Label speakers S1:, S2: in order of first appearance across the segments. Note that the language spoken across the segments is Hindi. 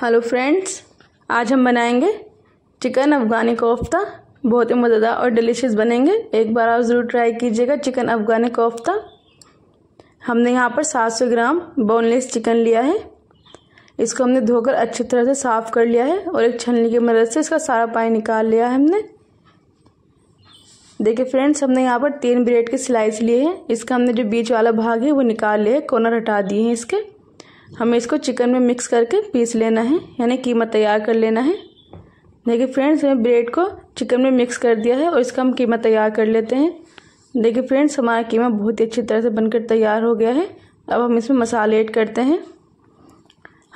S1: हेलो फ्रेंड्स आज हम बनाएंगे चिकन अफ़गानी कोफ्ता बहुत ही मज़ेदार और डिलीशियस बनेंगे एक बार आप ज़रूर ट्राई कीजिएगा चिकन अफ़गानी कोफ्ता हमने यहाँ पर 700 ग्राम बोनलेस चिकन लिया है इसको हमने धोकर अच्छी तरह से साफ़ कर लिया है और एक छलनी की मदद से इसका सारा पानी निकाल लिया है हमने देखिए फ्रेंड्स हमने यहाँ पर तीन ब्रेड के स्लाइस लिए हैं इसका हमने जो बीच वाला भाग है वो निकाल लिया है कॉर्नर हटा दिए हैं इसके हमें इसको चिकन में मिक्स करके पीस लेना है यानी कीमा तैयार कर लेना है देखिए फ्रेंड्स हमें ब्रेड को चिकन में मिक्स कर दिया है और इसका हम कीमा तैयार कर लेते हैं देखिए फ्रेंड्स हमारा कीमा बहुत ही अच्छी तरह से बनकर तैयार हो गया है अब हम इसमें मसाले ऐड करते हैं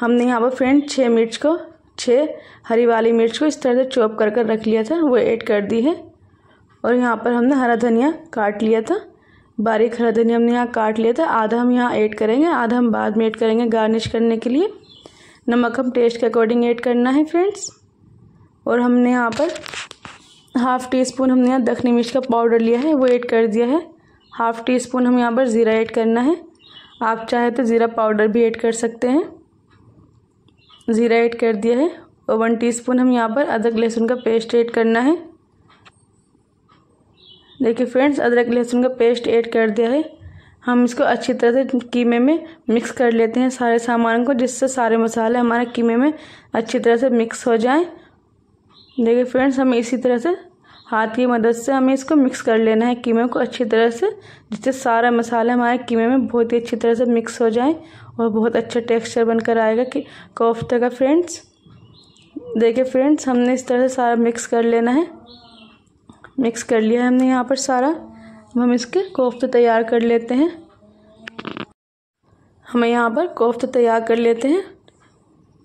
S1: हमने यहाँ पर फ्रेंड छः मिर्च को छः हरी वाली मिर्च को इस तरह से चॉप कर कर रख लिया था वो ऐड कर दी है और यहाँ पर हमने हरा धनिया काट लिया था बारीक हरा धनिया हमने यहाँ काट लिया था आधा हम यहाँ ऐड करेंगे आधा हम बाद में ऐड करेंगे गार्निश करने के लिए नमक हम टेस्ट के अकॉर्डिंग ऐड करना है फ्रेंड्स और हमने यहाँ पर हाफ़ टी स्पून हमने यहाँ दखनी मिर्च का पाउडर लिया है वो ऐड कर दिया है हाफ़ टी स्पून हम यहाँ पर ज़ीरा ऐड करना है आप चाहे तो ज़ीरा पाउडर भी ऐड कर सकते हैं ज़ीरा ऐड कर दिया है और वन स्पून हम यहाँ पर अदरक लहसुन का पेस्ट ऐड करना है देखिए फ्रेंड्स अदरक लहसुन का पेस्ट ऐड कर दिया है हम इसको अच्छी तरह से कीमे में मिक्स कर लेते हैं सारे सामान को जिससे सारे मसाले हमारे कीमे में अच्छी तरह से मिक्स हो जाएं देखिए फ्रेंड्स हमें इसी तरह से हाथ की मदद से हमें इसको मिक्स कर लेना है कीमे को अच्छी तरह से जिससे सारा मसाले हमारे कीमे में बहुत ही अच्छी तरह से मिक्स हो जाए और बहुत अच्छा टेक्स्चर बनकर आएगा कि कोफ्ते का फ्रेंड्स देखिए फ्रेंड्स हमने इस तरह से सारा मिक्स कर लेना है मिक्स कर लिया है हमने यहाँ पर सारा अब हम इसके कोफ्ते तैयार कर लेते हैं हमें यहाँ पर कोफ्ते तैयार कर लेते हैं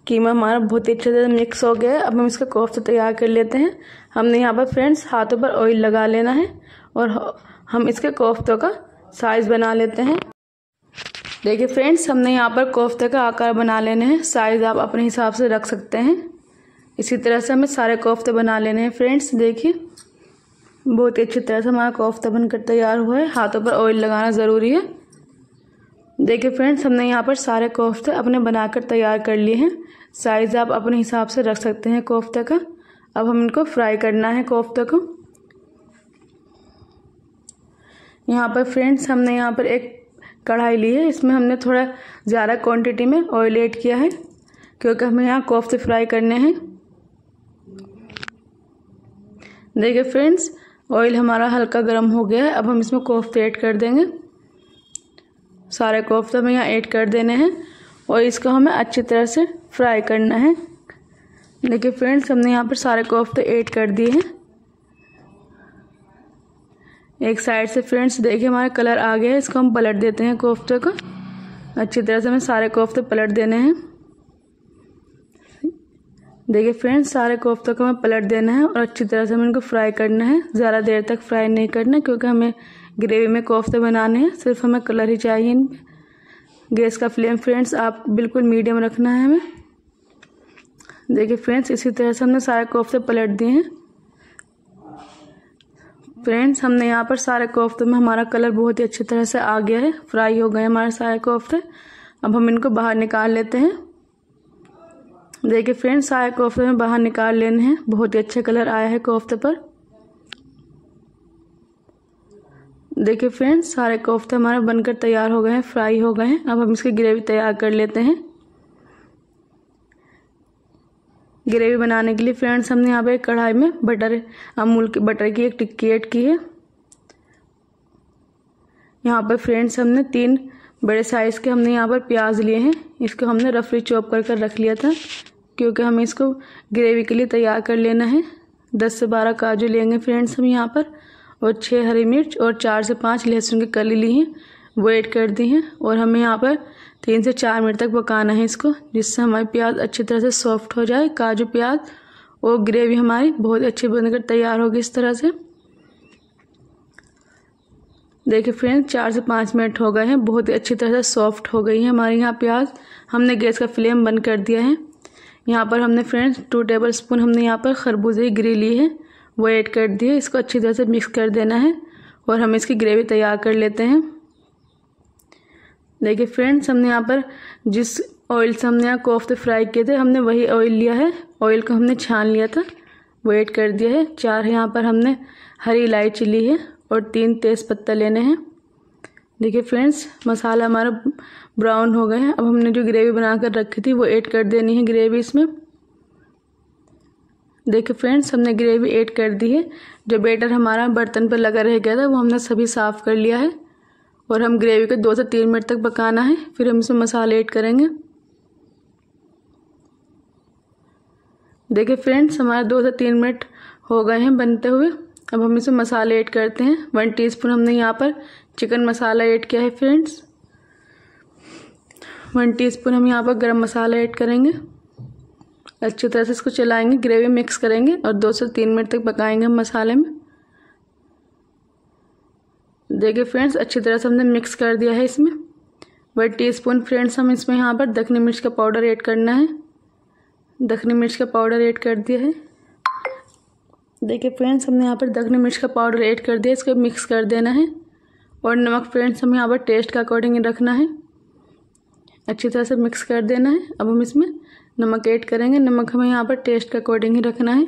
S1: कीमा हमारा बहुत ही अच्छे से मिक्स हो गया है अब हम इसका कोफ्ते तैयार कर लेते हैं हमने यहाँ पर फ्रेंड्स हाथों पर ऑयल लगा लेना है और हम इसके कोफ्तों का साइज़ बना लेते हैं देखिए फ्रेंड्स हमने यहाँ पर कोफ्ते का आकार बना लेने हैं साइज़ आप अपने हिसाब से रख सकते हैं इसी तरह से हमें सारे कोफ्ते बना लेने हैं फ्रेंड्स देखिए बहुत ही अच्छी तरह से हमारा कोफ्ता बनकर तैयार हुआ है हाथों पर ऑयल लगाना ज़रूरी है देखिए फ्रेंड्स हमने यहाँ पर सारे कोफ्ते अपने बनाकर तैयार कर लिए हैं साइज़ आप अपने हिसाब से रख सकते हैं कोफ्ते का अब हम इनको फ्राई करना है कोफ्ते को यहाँ पर फ्रेंड्स हमने यहाँ पर एक कढ़ाई ली है इसमें हमने थोड़ा ज़्यादा क्वांटिटी में ऑयल ऐड किया है क्योंकि हमें यहाँ कोफ्ते फ्राई करने हैं देखिए फ्रेंड्स ऑयल हमारा हल्का गर्म हो गया है अब हम इसमें कोफ्ते ऐड कर देंगे सारे कोफ्ते हमें यहाँ ऐड कर देने हैं और इसको हमें अच्छी तरह से फ्राई करना है देखिए फ्रेंड्स हमने यहाँ पर सारे कोफ्ते ऐड कर दिए हैं एक साइड से फ्रेंड्स देखिए हमारा कलर आ गया है इसको हम पलट देते हैं कोफ्ते को अच्छी तरह से हमें सारे कोफ्ते पलट देने हैं देखिए फ्रेंड्स सारे कोफ्तों को हमें पलट देना है और अच्छी तरह से हमें इनको फ्राई करना है ज़्यादा देर तक फ्राई नहीं करना क्योंकि हमें ग्रेवी में कोफ्ते तो बनाने हैं सिर्फ हमें कलर ही चाहिए इन गैस का फ्लेम फ्रेंड्स आप बिल्कुल मीडियम रखना है हमें देखिए फ्रेंड्स इसी तरह से हमने सारे कोफ्ते तो पलट दिए हैं फ्रेंड्स हमने यहाँ पर सारे कोफ्ते तो में हमारा कलर बहुत ही अच्छी तरह से आ गया है फ्राई हो गए हमारे सारे कोफ्ते अब हम इनको बाहर निकाल लेते हैं देखिए फ्रेंड्स साया कोफ्ते में बाहर निकाल लेने हैं बहुत ही अच्छा कलर आया है कोफ्ते पर देखिए फ्रेंड्स सारे कोफ्ते हमारे बनकर तैयार हो गए हैं फ्राई हो गए हैं अब हम इसकी ग्रेवी तैयार कर लेते हैं ग्रेवी बनाने के लिए फ्रेंड्स हमने यहाँ पे कढ़ाई में बटर अमूल की बटर की एक टिक्की ऐड की है यहाँ पर फ्रेंड्स हमने तीन बड़े साइज़ के हमने यहाँ पर प्याज लिए हैं इसको हमने रफली चॉप कर कर रख लिया था क्योंकि हमें इसको ग्रेवी के लिए तैयार कर लेना है दस से बारह काजू लेंगे फ्रेंड्स हम यहाँ पर और छः हरी मिर्च और चार से पाँच लहसुन की कली ली हैं वो ऐड कर दी हैं और हमें यहाँ पर तीन से चार मिनट तक पकाना है इसको जिससे हमारी प्याज अच्छी तरह से सॉफ्ट हो जाए काजू प्याज और ग्रेवी हमारी बहुत अच्छी बनकर तैयार होगी इस तरह से देखिए फ्रेंड्स चार से पाँच मिनट हो गए हैं बहुत ही अच्छी तरह से सॉफ्ट हो गई है हमारे यहाँ प्याज हमने गैस का फ्लेम बंद कर दिया है यहाँ पर हमने फ्रेंड्स टू टेबल स्पून हमने यहाँ पर खरबूजे ग्री ली है वो ऐड कर दी है इसको अच्छी तरह से मिक्स कर देना है और हम इसकी ग्रेवी तैयार कर लेते हैं देखिए फ्रेंड्स हमने यहाँ पर जिस ऑयल से हमने यहाँ कोफ्ते फ्राई किए थे हमने वही ऑयल लिया है ऑयल को हमने छान लिया था वो ऐड कर दिया है चार यहाँ पर हमने हरी इलायची ली है और तीन तेज़पत्ता लेने हैं देखिए फ्रेंड्स मसाला हमारा ब्राउन हो गए हैं अब हमने जो ग्रेवी बना कर रखी थी वो ऐड कर देनी है ग्रेवी इसमें देखिए फ्रेंड्स हमने ग्रेवी ऐड कर दी है जो बेटर हमारा बर्तन पर लगा रह गया था वो हमने सभी साफ़ कर लिया है और हम ग्रेवी को दो से तीन मिनट तक पकाना है फिर हम इसमें मसाले ऐड करेंगे देखिए फ्रेंड्स हमारे दो से तीन मिनट हो गए हैं बनते हुए अब हम इसमें मसाले ऐड करते हैं वन टीस्पून हमने यहाँ पर चिकन मसाला ऐड किया है फ्रेंड्स वन टीस्पून हम यहाँ पर गरम मसाला ऐड करेंगे अच्छी तरह से इसको चलाएंगे ग्रेवी मिक्स करेंगे और दो से तीन मिनट तक पकाएंगे हम मसाले में देखिए फ्रेंड्स अच्छी तरह से हमने मिक्स कर दिया है इसमें वन टीस्पून फ्रेंड्स हम इसमें यहाँ पर दखनी मिर्च का पाउडर ऐड करना है दखनी मिर्च का पाउडर ऐड कर दिया है देखिए फ्रेंड्स हमने यहाँ पर दखनी मिर्च का पाउडर ऐड कर दिया इसको मिक्स कर देना है और नमक फ्रेंड्स हमें यहाँ पर टेस्ट के अकॉर्डिंग रखना है अच्छी तरह से मिक्स कर देना है अब हम इसमें नमक ऐड करेंगे नमक हमें यहाँ पर टेस्ट के अकॉर्डिंग ही रखना है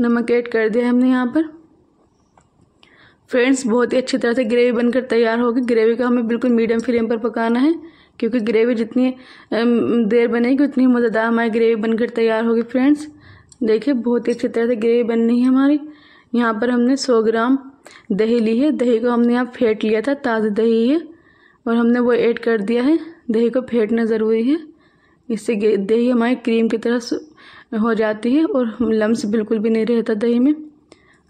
S1: नमक ऐड कर दिया हमने यहाँ पर फ्रेंड्स बहुत ही अच्छी तरह से ग्रेवी बनकर तैयार होगी ग्रेवी का हमें बिल्कुल मीडियम फ्लेम पर पकाना है क्योंकि ग्रेवी जितनी देर बनेगी उतनी मज़ेदार हमारी ग्रेवी बनकर तैयार होगी फ्रेंड्स देखिए बहुत ही अच्छी तरह से ग्रेवी बन रही है हमारी यहाँ पर हमने सौ ग्राम दही ली है दही को हमने यहाँ फेंट लिया था ताज़ा दही है और हमने वो ऐड कर दिया है दही को फेंटना ज़रूरी है इससे दही हमारी क्रीम की तरह हो जाती है और लम्स बिल्कुल भी नहीं रहता दही में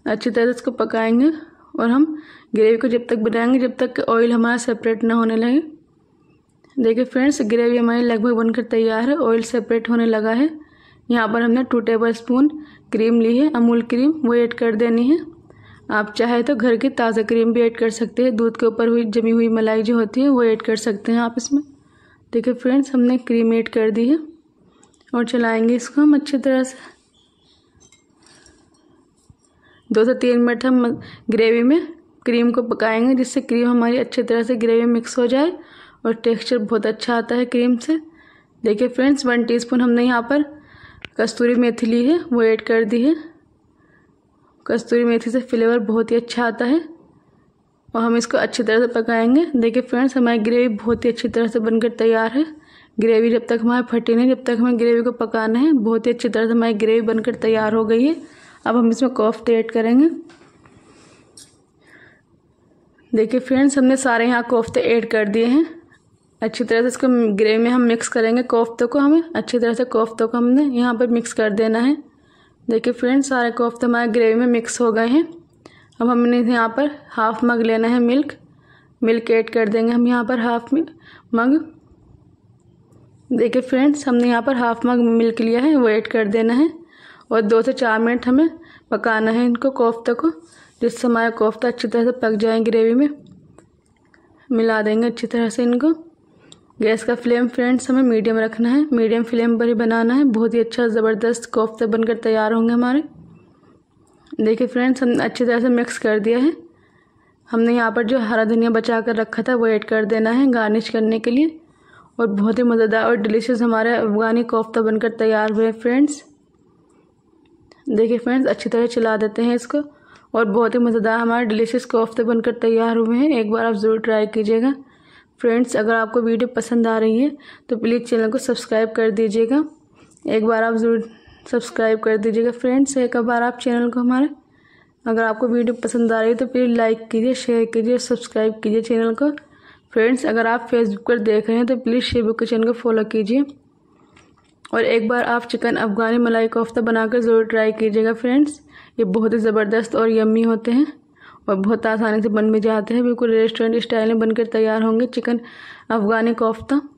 S1: अच्छी तरह इसको पकाएंगे और हम ग्रेवी को जब तक बनाएंगे जब तक ऑयल हमारा सेपरेट ना होने लगे देखिए फ्रेंड्स ग्रेवी हमारी लगभग बनकर तैयार है ऑयल सेपरेट होने लगा है यहाँ पर हमने टू टेबल स्पून क्रीम ली है अमूल क्रीम वो ऐड कर देनी है आप चाहे तो घर की ताज़ा क्रीम भी ऐड कर सकते हैं दूध के ऊपर हुई जमी हुई मलाई जो होती है वो ऐड कर सकते हैं आप इसमें देखिए फ्रेंड्स हमने क्रीम ऐड कर दी है और चलाएंगे इसको हम अच्छी तरह से दो से तीन मिनट हम ग्रेवी में क्रीम को पकाएंगे जिससे क्रीम हमारी अच्छी तरह से ग्रेवी मिक्स हो जाए और टेक्सचर बहुत अच्छा आता है क्रीम से देखिए फ्रेंड्स वन टीस्पून हमने यहाँ पर कस्तूरी मेथी ली है वो ऐड कर दी है कस्तूरी मेथी से फ्लेवर बहुत ही अच्छा आता है और हम इसको अच्छी तरह से पकाएंगे देखिए फ्रेंड्स हमारी ग्रेवी बहुत ही अच्छी तरह से बनकर तैयार है ग्रेवी जब तक हमारे फटी नहीं जब तक हमें ग्रेवी को पकाना है बहुत ही अच्छी तरह से हमारी ग्रेवी बनकर तैयार हो गई है अब हम इसमें कोफ्ते ऐड करेंगे देखिए फ्रेंड्स हमने सारे यहाँ कोफ्ते ऐड कर दिए हैं अच्छी तरह से इसको ग्रेवी में हम मिक्स करेंगे कोफ्तों को हमें अच्छी तरह से कोफ्तों को हमने यहाँ पर मिक्स कर देना है देखिए फ्रेंड्स सारे कोफ्ते हमारे ग्रेवी में मिक्स हो गए हैं अब हमने यहाँ पर हाफ मग लेना है मिल्क मिल्क ऐड कर देंगे हम यहाँ पर हाफ मग देखिए फ्रेंड्स हमने यहाँ पर हाफ मग मिल्क लिया है वो ऐड कर देना है और दो से चार मिनट हमें पकाना है इनको कोफ्ते को जिससे हमारा कोफ्ता अच्छी तरह से पक जाए ग्रेवी में मिला देंगे अच्छी तरह से इनको गैस का फ्लेम फ्रेंड्स हमें मीडियम रखना है मीडियम फ्लेम पर ही बनाना है बहुत ही अच्छा ज़बरदस्त कोफ्ते बनकर तैयार होंगे हमारे देखिए फ्रेंड्स हमने अच्छी तरह से मिक्स कर दिया है हमने यहाँ पर जो हरा धनिया बचा कर रखा था वो ऐड कर देना है गार्निश करने के लिए और बहुत ही मज़ेदार और डिलीशियस हमारे अफगानी कोफ्ता तो बनकर तैयार हुए फ्रेंड्स देखिए फ्रेंड्स अच्छी तरह चला देते हैं इसको और बहुत ही मज़ेदार हमारे डिलीशियस कोफ्ते तो बनकर तैयार हुए हैं एक बार आप ज़रूर ट्राई कीजिएगा फ्रेंड्स अगर आपको वीडियो पसंद आ रही है तो प्लीज़ चैनल को सब्सक्राइब कर दीजिएगा एक बार आप ज़रूर सब्सक्राइब कर दीजिएगा फ्रेंड्स एक बार आप चैनल को हमारे अगर आपको वीडियो पसंद आ रही है तो प्लीज़ लाइक कीजिए शेयर कीजिए और सब्सक्राइब कीजिए चैनल को फ्रेंड्स अगर आप फेसबुक पर देख रहे हैं तो प्लीज़ शेबुक के चैनल को फॉलो कीजिए और एक बार आप चिकन अफ़गानी मलाई कोफ्ता बनाकर ज़रूर ट्राई कीजिएगा फ्रेंड्स ये बहुत ही ज़बरदस्त और यम्मी होते हैं और बहुत आसानी से बन भी जाते हैं बिल्कुल रेस्टोरेंट स्टाइल में बनकर तैयार होंगे चिकन अफ़गानी कोफ्ता